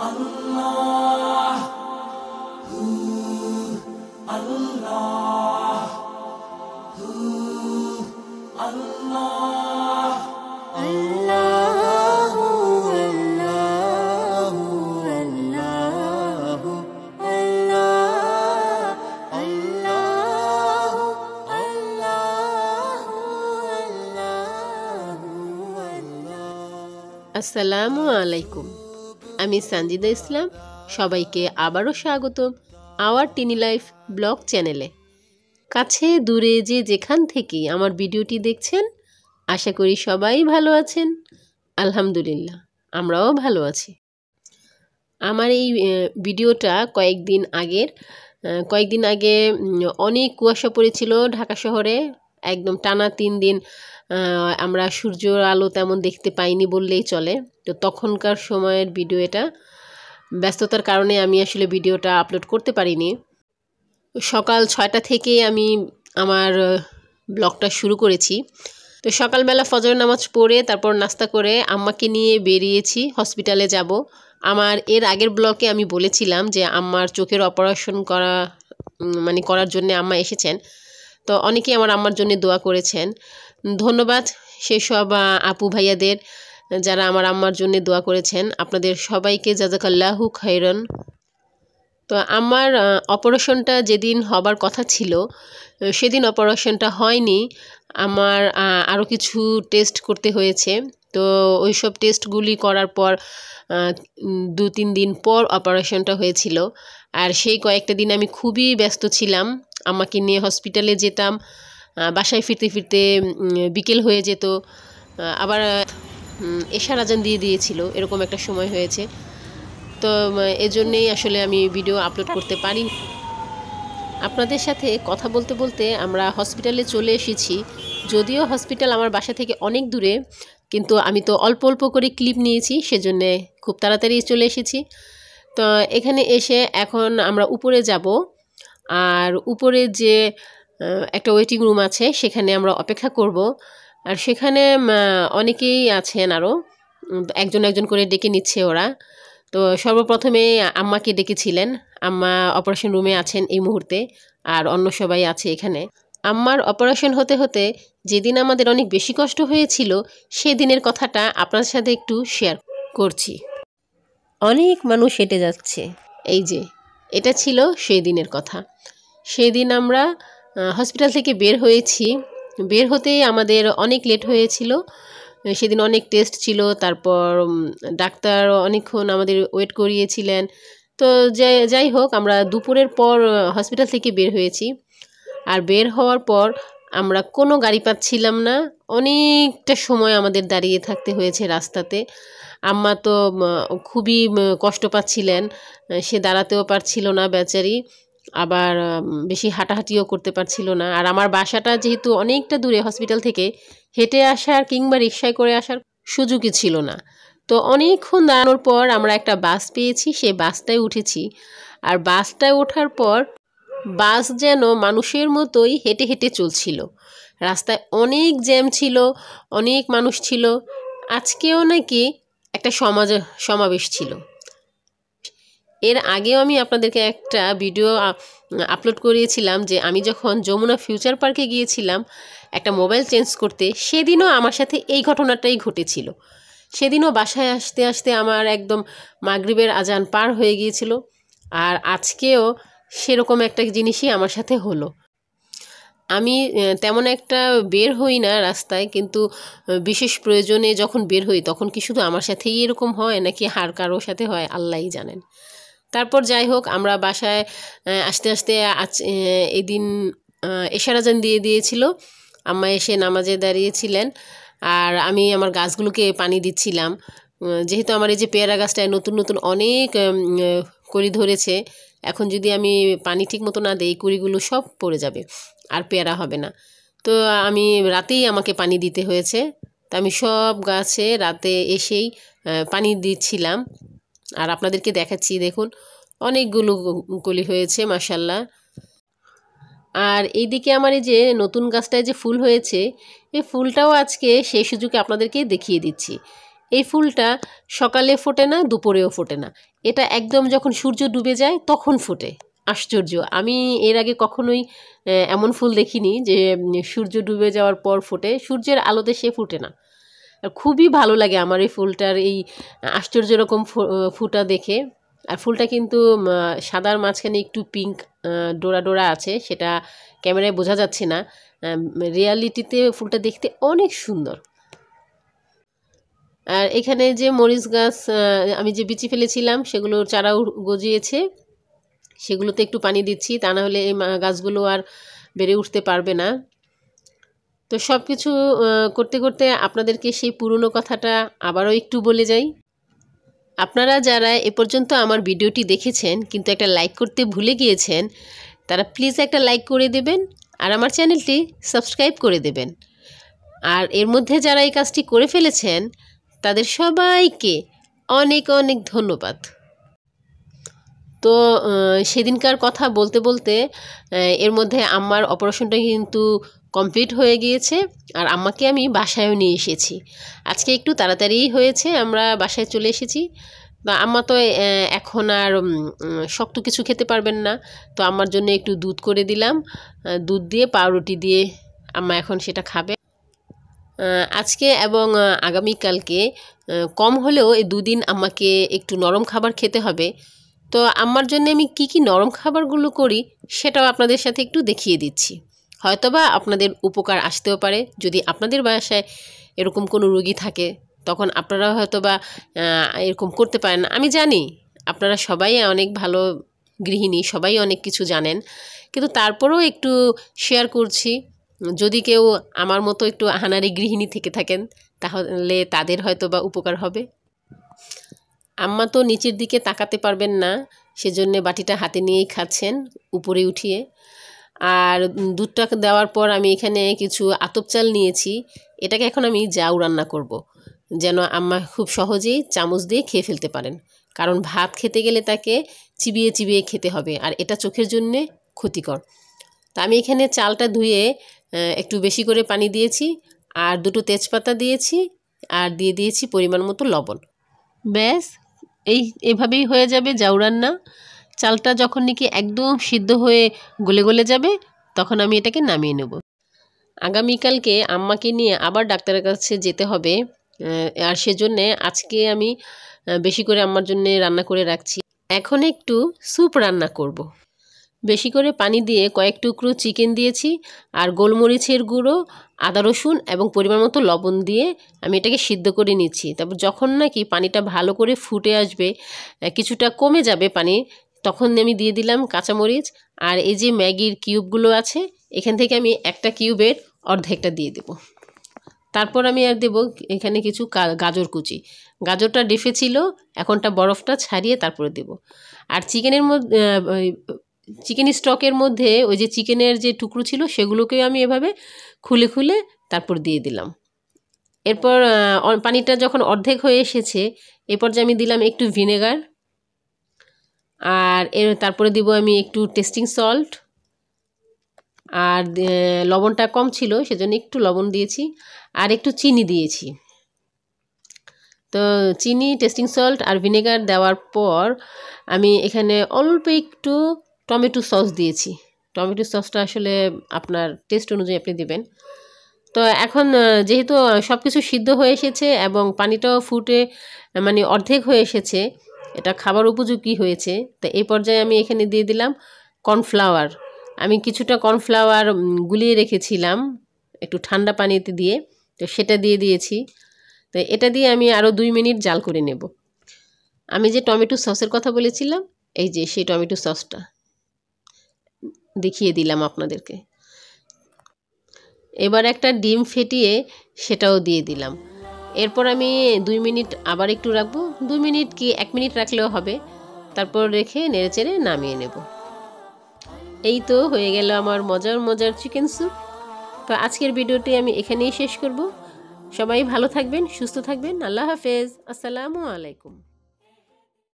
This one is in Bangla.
الله هو الله هو الله الله الله الله الله الله الله الله السلام عليكم আমি সঞ্জিদা ইসলাম সবাইকে আবারও স্বাগত আওয়ার টিনি লাইফ ব্লগ চ্যানেলে কাছে দূরে যে যেখান থেকে আমার ভিডিওটি দেখছেন আশা করি সবাই ভালো আছেন আলহামদুলিল্লাহ আমরাও ভালো আছি আমার এই ভিডিওটা কয়েকদিন আগের কয়েকদিন আগে অনেক কুয়াশা পড়েছিল ঢাকা শহরে একদম টানা তিন দিন আমরা সূর্যর আলো তেমন দেখতে পাইনি বললেই চলে তো তখনকার সময়ের ভিডিও এটা ব্যস্ততার কারণে আমি আসলে ভিডিওটা আপলোড করতে পারিনি সকাল ছয়টা থেকে আমি আমার ব্লগটা শুরু করেছি তো সকালবেলা ফজর নামাজ পড়ে তারপর নাস্তা করে আম্মাকে নিয়ে বেরিয়েছি হসপিটালে যাব আমার এর আগের ব্লকে আমি বলেছিলাম যে আম্মার চোখের অপারেশন করা মানে করার জন্য আম্মা এসেছেন তো অনেকেই আমার আম্মার জন্য দোয়া করেছেন ধন্যবাদ সেসব আপু ভাইয়াদের যারা আমার আম্মার জন্য দোয়া করেছেন আপনাদের সবাইকে জাজাকাল্লাহু খাইরন তো আমার অপারেশনটা যেদিন হবার কথা ছিল সেদিন অপারেশনটা হয়নি আমার আরও কিছু টেস্ট করতে হয়েছে তো ওই সব টেস্টগুলি করার পর দু তিন দিন পর অপারেশনটা হয়েছিল আর সেই কয়েকটা দিন আমি খুবই ব্যস্ত ছিলাম আমাকে নিয়ে হসপিটালে যেতাম বাসায় ফিরতে ফিরতে বিকেল হয়ে যেত আবার এশা রাজান দিয়ে দিয়েছিল এরকম একটা সময় হয়েছে তো এজন্যেই আসলে আমি ভিডিও আপলোড করতে পারি আপনাদের সাথে কথা বলতে বলতে আমরা হসপিটালে চলে এসেছি যদিও হসপিটাল আমার বাসা থেকে অনেক দূরে কিন্তু আমি তো অল্প অল্প করে ক্লিপ নিয়েছি সেজন্য খুব তাড়াতাড়ি চলে এসেছি তো এখানে এসে এখন আমরা উপরে যাব আর উপরে যে একটা ওয়েটিং রুম আছে সেখানে আমরা অপেক্ষা করব আর সেখানে অনেকেই আছেন আরও একজন একজন করে ডেকে নিচ্ছে ওরা তো সর্বপ্রথমে আম্মাকে ডেকেছিলেন আম্মা অপারেশন রুমে আছেন এই মুহূর্তে আর অন্য সবাই আছে এখানে আম্মার অপারেশন হতে হতে যেদিন আমাদের অনেক বেশি কষ্ট হয়েছিল সেদিনের কথাটা আপনার সাথে একটু শেয়ার করছি অনেক মানুষ হেঁটে যাচ্ছে এই যে এটা ছিল সেই দিনের কথা সেদিন আমরা হসপিটাল থেকে বের হয়েছি বের হতেই আমাদের অনেক লেট হয়েছিল সেদিন অনেক টেস্ট ছিল তারপর ডাক্তার অনেকক্ষণ আমাদের ওয়েট করিয়েছিলেন তো যাই যাই হোক আমরা দুপুরের পর হসপিটাল থেকে বের হয়েছি আর বের হওয়ার পর আমরা কোনো গাড়ি পাচ্ছিলাম না অনেকটা সময় আমাদের দাঁড়িয়ে থাকতে হয়েছে রাস্তাতে আম্মা তো খুবই কষ্ট পাচ্ছিলেন সে দাঁড়াতেও পারছিল না বেচারি আবার বেশি হাঁটাহাঁটিও করতে পারছিল না আর আমার বাসাটা যেহেতু অনেকটা দূরে হসপিটাল থেকে হেঁটে আসার কিংবা রিক্সায় করে আসার সুযোগই ছিল না তো অনেকক্ষণ দাঁড়ানোর পর আমরা একটা বাস পেয়েছি সেই বাসটায় উঠেছি আর বাসটায় ওঠার পর বাস যেন মানুষের মতোই হেঁটে হেঁটে চলছিল রাস্তায় অনেক জ্যাম ছিল অনেক মানুষ ছিল আজকেও নাকি একটা সমাজ সমাবেশ ছিল এর আগেও আমি আপনাদেরকে একটা ভিডিও আপলোড করিয়েছিলাম যে আমি যখন যমুনা ফিউচার পার্কে গিয়েছিলাম একটা মোবাইল চেঞ্জ করতে সেদিনও আমার সাথে এই ঘটনাটাই ঘটেছিল সেদিনও বাসায় আসতে আসতে আমার একদম মাগরিবের আজান পার হয়ে গিয়েছিল আর আজকেও সেরকম একটা জিনিসই আমার সাথে হলো আমি তেমন একটা বের হই না রাস্তায় কিন্তু বিশেষ প্রয়োজনে যখন বের হই তখন কি শুধু আমার সাথেই এরকম হয় নাকি হার কারোর সাথে হয় আল্লাহই জানেন তারপর যাই হোক আমরা বাসায় আস্তে আস্তে আজ এদিন এশারাজান দিয়ে দিয়েছিল আম্মা এসে নামাজে দাঁড়িয়েছিলেন আর আমি আমার গাছগুলোকে পানি দিচ্ছিলাম যেহেতু আমার এই যে পেয়ারা গাছটায় নতুন নতুন অনেক করি ধরেছে এখন যদি আমি পানি ঠিক মতো না দিই কুড়িগুলো সব পড়ে যাবে আর পেয়ারা হবে না তো আমি রাতেই আমাকে পানি দিতে হয়েছে তা আমি সব গাছে রাতে এসেই পানি দিচ্ছিলাম আর আপনাদেরকে দেখাচ্ছি দেখুন অনেকগুলো কলি হয়েছে মাসাল্লাহ আর এইদিকে আমার এই যে নতুন গাছটায় যে ফুল হয়েছে এই ফুলটাও আজকে সেই সুযোগে আপনাদেরকে দেখিয়ে দিচ্ছি এই ফুলটা সকালে ফোটে না দুপুরেও ফোটে না এটা একদম যখন সূর্য ডুবে যায় তখন ফোটে আশ্চর্য আমি এর আগে কখনোই এমন ফুল দেখিনি যে সূর্য ডুবে যাওয়ার পর ফোটে সূর্যের আলোতে সে ফুটে না আর খুবই ভালো লাগে আমার এই ফুলটার এই আশ্চর্য রকম ফুটা দেখে আর ফুলটা কিন্তু সাদার মাঝখানে একটু পিঙ্ক ডোরা ডোরা আছে সেটা ক্যামেরায় বোঝা যাচ্ছে না রিয়ালিটিতে ফুলটা দেখতে অনেক সুন্দর আর এখানে যে মরিচ গাছ আমি যে বিচি ফেলেছিলাম সেগুলোর চারাও গজিয়েছে সেগুলোতে একটু পানি দিচ্ছি তা না হলে এই গাছগুলো আর বেড়ে উঠতে পারবে না তো সব কিছু করতে করতে আপনাদেরকে সেই পুরনো কথাটা আবারও একটু বলে যাই আপনারা যারা এ পর্যন্ত আমার ভিডিওটি দেখেছেন কিন্তু একটা লাইক করতে ভুলে গিয়েছেন তারা প্লিজ একটা লাইক করে দেবেন আর আমার চ্যানেলটি সাবস্ক্রাইব করে দেবেন আর এর মধ্যে যারা এই কাজটি করে ফেলেছেন তাদের সবাইকে অনেক অনেক ধন্যবাদ তো সেদিনকার কথা বলতে বলতে এর মধ্যে আমার অপারেশনটা কিন্তু কমপ্লিট হয়ে গিয়েছে আর আম্মাকে আমি বাসায়ও নিয়ে এসেছি আজকে একটু তাড়াতাড়িই হয়েছে আমরা বাসায় চলে এসেছি বা আম্মা তো এখন আর শক্ত কিছু খেতে পারবেন না তো আমার জন্য একটু দুধ করে দিলাম দুধ দিয়ে পাউরুটি দিয়ে আম্মা এখন সেটা খাবে আজকে এবং আগামীকালকে কম হলেও এই দুদিন আমাকে একটু নরম খাবার খেতে হবে তো আমার জন্য আমি কি কি নরম খাবারগুলো করি সেটাও আপনাদের সাথে একটু দেখিয়ে দিচ্ছি হয়তোবা আপনাদের উপকার আসতেও পারে যদি আপনাদের বাসায় এরকম কোনো রুগী থাকে তখন আপনারা হয়তোবা এরকম করতে পারেন আমি জানি আপনারা সবাই অনেক ভালো গৃহিণী সবাই অনেক কিছু জানেন কিন্তু তারপরেও একটু শেয়ার করছি যদি কেউ আমার মতো একটু আহানারি গৃহিণী থেকে থাকেন তাহলে তাদের হয়তো বা উপকার হবে আম্মা তো নিচের দিকে তাকাতে পারবেন না সেজন্য বাটিটা হাতে নিয়েই খাচ্ছেন উপরে উঠিয়ে আর দুধটা দেওয়ার পর আমি এখানে কিছু আতপ চাল নিয়েছি এটাকে এখন আমি জাউ রান্না করব। যেন আম্মা খুব সহজেই চামচ দিয়ে খেয়ে ফেলতে পারেন কারণ ভাত খেতে গেলে তাকে চিবিয়ে চিবিয়ে খেতে হবে আর এটা চোখের জন্যে ক্ষতিকর তা আমি এখানে চালটা ধুয়ে একটু বেশি করে পানি দিয়েছি আর দুটো তেজপাতা দিয়েছি আর দিয়ে দিয়েছি পরিমাণ মতো লবণ ব্যাস এই এভাবেই হয়ে যাবে জাউ রান্না চালটা যখন নাকি একদম সিদ্ধ হয়ে গলে গলে যাবে তখন আমি এটাকে নামিয়ে নেব আগামীকালকে আম্মাকে নিয়ে আবার ডাক্তারের কাছে যেতে হবে আর সেজন্যে আজকে আমি বেশি করে আম্মার জন্যে রান্না করে রাখছি এখন একটু স্যুপ রান্না করব। বেশি করে পানি দিয়ে কয়েক টুকরো চিকেন দিয়েছি আর গোলমরিচের গুঁড়ো আদা রসুন এবং পরিমাণ মতো লবণ দিয়ে আমি এটাকে সিদ্ধ করে নিচ্ছি তারপর যখন নাকি পানিটা ভালো করে ফুটে আসবে কিছুটা কমে যাবে পানি তখন আমি দিয়ে দিলাম কাঁচামরিচ আর এই যে ম্যাগির কিউবগুলো আছে এখান থেকে আমি একটা কিউবের অর্ধেকটা দিয়ে দেব তারপর আমি আর দেব এখানে কিছু গাজর কুচি গাজরটা ডেফে ছিল এখনটা বরফটা ছাড়িয়ে তারপরে দেব আর চিকেনের মধ্যে চিকেন স্টকের মধ্যে ওই যে চিকেনের যে টুকরো ছিল সেগুলোকে আমি এভাবে খুলে খুলে তারপর দিয়ে দিলাম এরপর পানিটা যখন অর্ধেক হয়ে এসেছে এরপর যে আমি দিলাম একটু ভিনেগার আর এর তারপরে দিব আমি একটু টেস্টিং সল্ট আর লবণটা কম ছিল সেজন্য একটু লবণ দিয়েছি আর একটু চিনি দিয়েছি তো চিনি টেস্টিং সল্ট আর ভিনেগার দেওয়ার পর আমি এখানে অল্প একটু টমেটো সস দিয়েছি টমেটো সসটা আসলে আপনার টেস্ট অনুযায়ী আপনি দেবেন তো এখন যেহেতু সব কিছু সিদ্ধ হয়ে এসেছে এবং পানিটাও ফুটে মানে অর্ধেক হয়ে এসেছে এটা খাবার উপযোগী হয়েছে তো এই পর্যায়ে আমি এখানে দিয়ে দিলাম কর্নফ্লাওয়ার আমি কিছুটা কর্নফ্লাওয়ার গুলিয়ে রেখেছিলাম একটু ঠান্ডা পানিতে দিয়ে তো সেটা দিয়ে দিয়েছি তো এটা দিয়ে আমি আরও দুই মিনিট জাল করে নেব আমি যে টমেটো সসের কথা বলেছিলাম এই যে সেই টমেটো সসটা দেখিয়ে দিলাম আপনাদেরকে এবার একটা ডিম ফেটিয়ে সেটাও দিয়ে দিলাম এরপর আমি দুই মিনিট আবার একটু রাখবো দুই মিনিট কি এক মিনিট রাখলেও হবে তারপর রেখে নেড়েচেড়ে নামিয়ে নেব এই তো হয়ে গেল আমার মজার মজার চিকেন স্যুপ তো আজকের ভিডিওটি আমি এখানেই শেষ করব সবাই ভালো থাকবেন সুস্থ থাকবেন আল্লাহ হাফেজ আসসালামু আলাইকুম